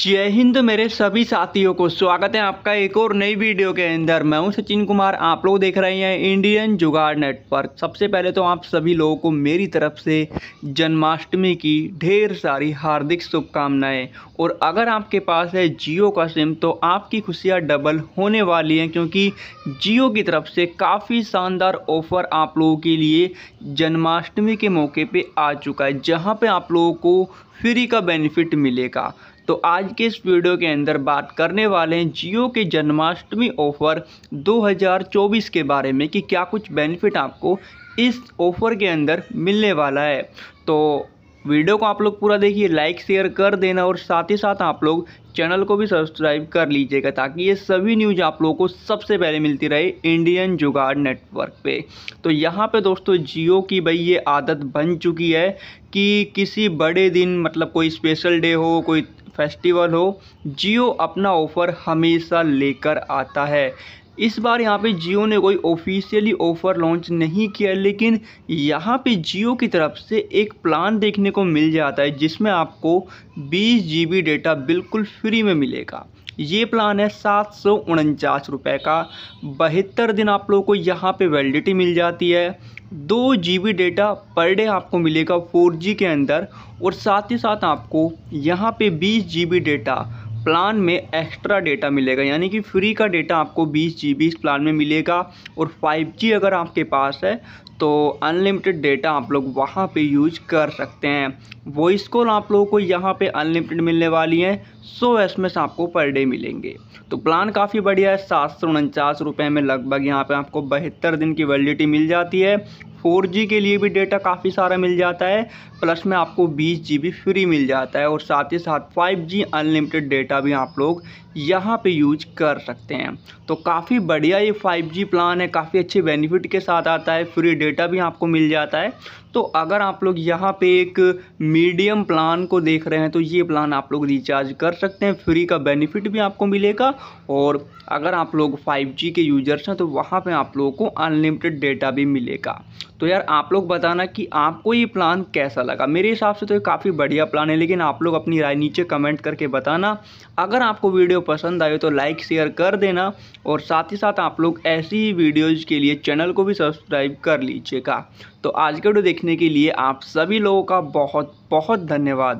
जय हिंद मेरे सभी साथियों को स्वागत है आपका एक और नई वीडियो के अंदर मैं हूं सचिन कुमार आप लोग देख रहे हैं इंडियन जुगाड़ नेटवर्क सबसे पहले तो आप सभी लोगों को मेरी तरफ से जन्माष्टमी की ढेर सारी हार्दिक शुभकामनाएं और अगर आपके पास है जियो का सिम तो आपकी खुशियाँ डबल होने वाली हैं क्योंकि जियो की तरफ से काफ़ी शानदार ऑफ़र आप लोगों के लिए जन्माष्टमी के मौके पर आ चुका है जहाँ पर आप लोगों को फ्री का बेनिफिट मिलेगा तो आज के इस वीडियो के अंदर बात करने वाले हैं जियो के जन्माष्टमी ऑफ़र 2024 के बारे में कि क्या कुछ बेनिफिट आपको इस ऑफ़र के अंदर मिलने वाला है तो वीडियो को आप लोग पूरा देखिए लाइक शेयर कर देना और साथ ही साथ आप लोग चैनल को भी सब्सक्राइब कर लीजिएगा ताकि ये सभी न्यूज आप लोगों को सबसे पहले मिलती रहे इंडियन जुगाड़ नेटवर्क पे तो यहाँ पे दोस्तों जियो की भाई ये आदत बन चुकी है कि किसी बड़े दिन मतलब कोई स्पेशल डे हो कोई फेस्टिवल हो जियो अपना ऑफ़र हमेशा लेकर आता है इस बार यहाँ पे जियो ने कोई ऑफिशियली ऑफ़र लॉन्च नहीं किया लेकिन यहाँ पे जियो की तरफ से एक प्लान देखने को मिल जाता है जिसमें आपको बीस जी बी डेटा बिल्कुल फ्री में मिलेगा ये प्लान है सात सौ उनचास रुपये का बहत्तर दिन आप लोगों को यहाँ पे वैलिडिटी मिल जाती है दो G B data per day आपको मिलेगा फोर जी के अंदर और साथ ही साथ आपको यहाँ पे बीस जी बी डेटा प्लान में एक्स्ट्रा डेटा मिलेगा यानी कि फ्री का डेटा आपको बीस जी बी इस प्लान में मिलेगा और फाइव जी अगर आपके पास है तो अनलिमिटेड डेटा आप लोग वहाँ पे यूज कर सकते हैं वॉइस कॉल आप लोगों को यहाँ पे अनलिमिटेड मिलने वाली है सौ एस आपको पर डे मिलेंगे तो प्लान काफ़ी बढ़िया है सात सौ उनचास रुपये में लगभग यहाँ पे आपको बहत्तर दिन की वैलिडिटी मिल जाती है फोर जी के लिए भी डेटा काफ़ी सारा मिल जाता है प्लस में आपको बीस जी बी फ्री मिल जाता है और साथ ही साथ फाइव जी अनलिमिटेड डेटा भी आप लोग यहाँ पे यूज कर सकते हैं तो काफ़ी बढ़िया ये फाइव जी प्लान है काफ़ी अच्छे बेनिफिट के साथ आता है फ्री डेटा डेटा भी आपको मिल जाता है तो अगर आप लोग यहाँ पे एक मीडियम प्लान को देख रहे हैं तो ये प्लान आप लोग रिचार्ज कर सकते हैं फ्री का बेनिफिट भी आपको मिलेगा और अगर आप लोग 5G के यूजर्स हैं तो वहाँ पे आप लोगों को अनलिमिटेड डेटा भी मिलेगा तो यार आप लोग बताना कि आपको ये प्लान कैसा लगा मेरे हिसाब से तो ये काफ़ी बढ़िया प्लान है लेकिन आप लोग अपनी राय नीचे कमेंट करके बताना अगर आपको वीडियो पसंद आए तो लाइक शेयर कर देना और साथ ही साथ आप लोग ऐसी ही वीडियोज़ के लिए चैनल को भी सब्सक्राइब कर लीजिएगा तो आज का वीडियो देखने के लिए आप सभी लोगों का बहुत बहुत धन्यवाद